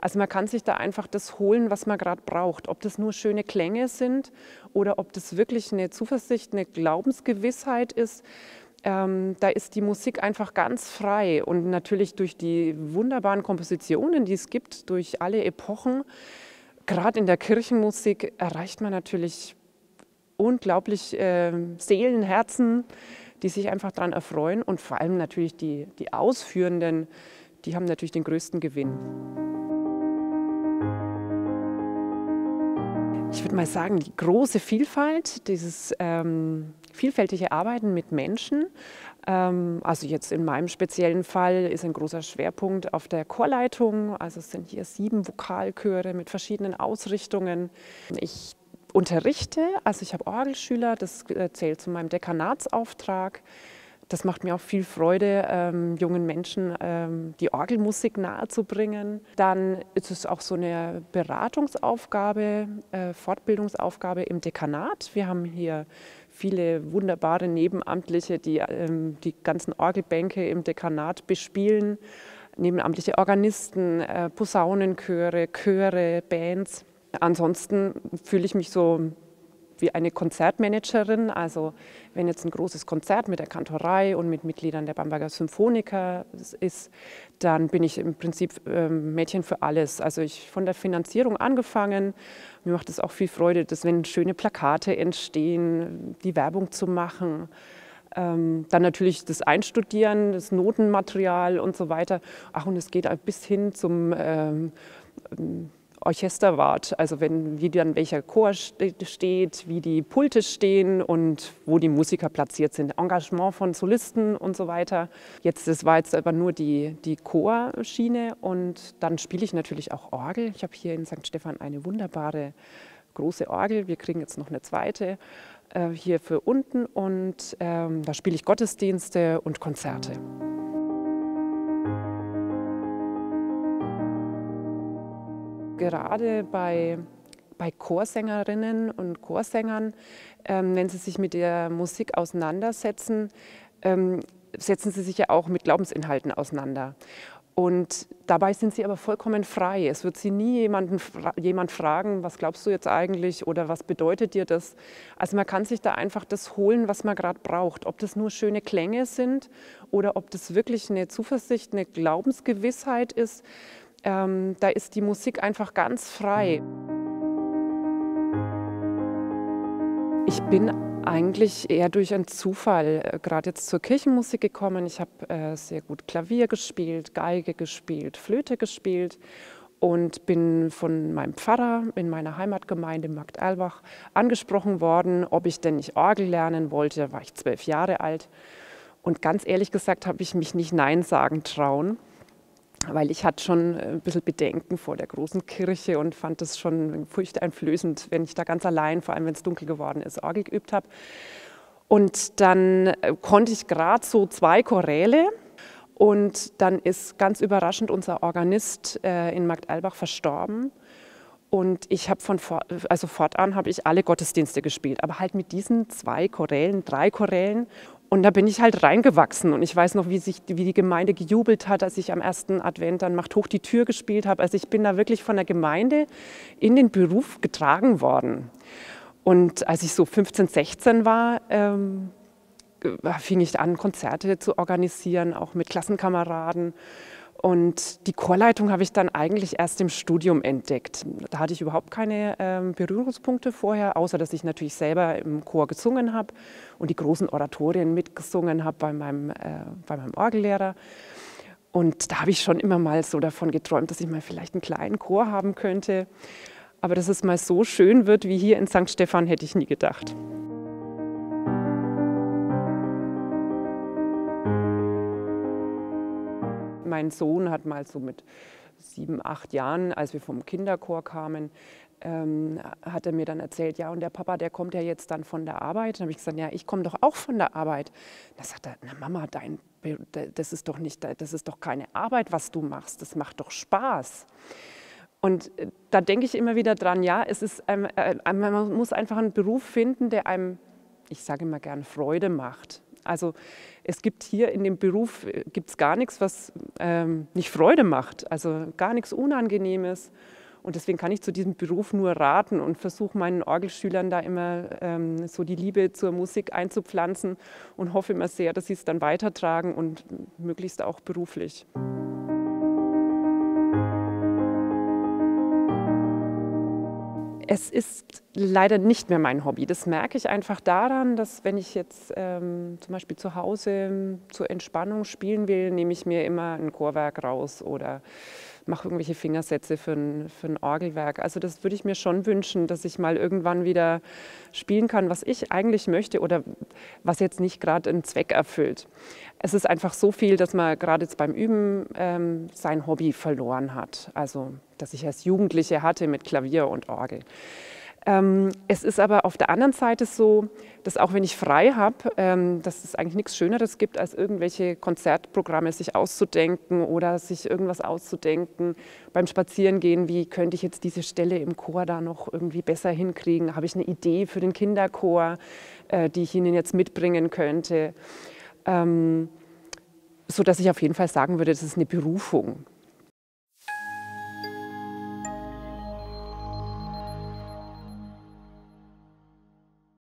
Also man kann sich da einfach das holen, was man gerade braucht. Ob das nur schöne Klänge sind oder ob das wirklich eine Zuversicht, eine Glaubensgewissheit ist. Ähm, da ist die Musik einfach ganz frei und natürlich durch die wunderbaren Kompositionen, die es gibt, durch alle Epochen, gerade in der Kirchenmusik erreicht man natürlich unglaublich äh, Seelen, Herzen, die sich einfach daran erfreuen und vor allem natürlich die, die Ausführenden, die haben natürlich den größten Gewinn. Ich würde mal sagen, die große Vielfalt, dieses ähm, vielfältige Arbeiten mit Menschen. Ähm, also jetzt in meinem speziellen Fall ist ein großer Schwerpunkt auf der Chorleitung. Also es sind hier sieben Vokalchöre mit verschiedenen Ausrichtungen. Ich unterrichte, also ich habe Orgelschüler, das äh, zählt zu meinem Dekanatsauftrag das macht mir auch viel Freude, ähm, jungen Menschen ähm, die Orgelmusik nahezubringen. Dann ist es auch so eine Beratungsaufgabe, äh, Fortbildungsaufgabe im Dekanat. Wir haben hier viele wunderbare Nebenamtliche, die ähm, die ganzen Orgelbänke im Dekanat bespielen. Nebenamtliche Organisten, äh, Posaunenchöre, Chöre, Bands. Ansonsten fühle ich mich so wie eine Konzertmanagerin. Also wenn jetzt ein großes Konzert mit der Kantorei und mit Mitgliedern der Bamberger Symphoniker ist, dann bin ich im Prinzip ähm, Mädchen für alles. Also ich von der Finanzierung angefangen. Mir macht es auch viel Freude, dass wenn schöne Plakate entstehen, die Werbung zu machen. Ähm, dann natürlich das Einstudieren, das Notenmaterial und so weiter. Ach, und es geht halt bis hin zum ähm, Orchester wart. Also wenn, wie dann welcher Chor steht, wie die Pulte stehen und wo die Musiker platziert sind. Engagement von Solisten und so weiter. Jetzt, das war jetzt aber nur die, die Chorschiene und dann spiele ich natürlich auch Orgel. Ich habe hier in St. Stefan eine wunderbare große Orgel. Wir kriegen jetzt noch eine zweite äh, hier für unten und ähm, da spiele ich Gottesdienste und Konzerte. gerade bei, bei Chorsängerinnen und Chorsängern, ähm, wenn sie sich mit der Musik auseinandersetzen, ähm, setzen sie sich ja auch mit Glaubensinhalten auseinander. Und dabei sind sie aber vollkommen frei. Es wird sie nie jemanden, jemand fragen, was glaubst du jetzt eigentlich oder was bedeutet dir das? Also man kann sich da einfach das holen, was man gerade braucht. Ob das nur schöne Klänge sind oder ob das wirklich eine Zuversicht, eine Glaubensgewissheit ist, ähm, da ist die Musik einfach ganz frei. Ich bin eigentlich eher durch einen Zufall äh, gerade jetzt zur Kirchenmusik gekommen. Ich habe äh, sehr gut Klavier gespielt, Geige gespielt, Flöte gespielt und bin von meinem Pfarrer in meiner Heimatgemeinde Magdalbach angesprochen worden, ob ich denn nicht Orgel lernen wollte. Da war ich zwölf Jahre alt. Und ganz ehrlich gesagt habe ich mich nicht Nein sagen trauen weil ich hatte schon äh, ein bisschen Bedenken vor der großen Kirche und fand es schon furchteinflößend, wenn ich da ganz allein, vor allem wenn es dunkel geworden ist, Orgel geübt habe. Und dann äh, konnte ich gerade so zwei Choräle und dann ist ganz überraschend unser Organist äh, in Magdalbach verstorben. Und ich habe von vor, also fortan habe ich alle Gottesdienste gespielt, aber halt mit diesen zwei Chorälen, drei Chorälen. Und da bin ich halt reingewachsen und ich weiß noch, wie, sich, wie die Gemeinde gejubelt hat, als ich am ersten Advent dann Macht hoch die Tür gespielt habe. Also ich bin da wirklich von der Gemeinde in den Beruf getragen worden. Und als ich so 15, 16 war, ähm, äh, fing ich an, Konzerte zu organisieren, auch mit Klassenkameraden. Und die Chorleitung habe ich dann eigentlich erst im Studium entdeckt. Da hatte ich überhaupt keine äh, Berührungspunkte vorher, außer dass ich natürlich selber im Chor gesungen habe und die großen Oratorien mitgesungen habe bei meinem, äh, bei meinem Orgellehrer. Und da habe ich schon immer mal so davon geträumt, dass ich mal vielleicht einen kleinen Chor haben könnte. Aber dass es mal so schön wird wie hier in St. Stephan, hätte ich nie gedacht. mein Sohn hat mal so mit sieben, acht Jahren, als wir vom Kinderchor kamen, ähm, hat er mir dann erzählt, ja, und der Papa, der kommt ja jetzt dann von der Arbeit. Dann habe ich gesagt, ja, ich komme doch auch von der Arbeit. Da sagt er, na Mama, dein, das ist doch nicht, das ist doch keine Arbeit, was du machst. Das macht doch Spaß. Und äh, da denke ich immer wieder dran, ja, es ist, ähm, äh, man muss einfach einen Beruf finden, der einem, ich sage immer gern, Freude macht. Also es gibt hier in dem Beruf äh, gibt's gar nichts, was ähm, nicht Freude macht, also gar nichts Unangenehmes. Und deswegen kann ich zu diesem Beruf nur raten und versuche meinen Orgelschülern da immer ähm, so die Liebe zur Musik einzupflanzen und hoffe immer sehr, dass sie es dann weitertragen und möglichst auch beruflich. Es ist leider nicht mehr mein Hobby. Das merke ich einfach daran, dass wenn ich jetzt ähm, zum Beispiel zu Hause ähm, zur Entspannung spielen will, nehme ich mir immer ein Chorwerk raus oder mache irgendwelche Fingersätze für ein, für ein Orgelwerk. Also das würde ich mir schon wünschen, dass ich mal irgendwann wieder spielen kann, was ich eigentlich möchte oder was jetzt nicht gerade einen Zweck erfüllt. Es ist einfach so viel, dass man gerade jetzt beim Üben ähm, sein Hobby verloren hat. Also, dass ich als Jugendliche hatte mit Klavier und Orgel. Ähm, es ist aber auf der anderen Seite so, dass auch wenn ich frei habe, ähm, dass es eigentlich nichts Schöneres gibt, als irgendwelche Konzertprogramme sich auszudenken oder sich irgendwas auszudenken beim Spazierengehen, wie könnte ich jetzt diese Stelle im Chor da noch irgendwie besser hinkriegen? Habe ich eine Idee für den Kinderchor, äh, die ich Ihnen jetzt mitbringen könnte? Ähm, so dass ich auf jeden Fall sagen würde, das ist eine Berufung.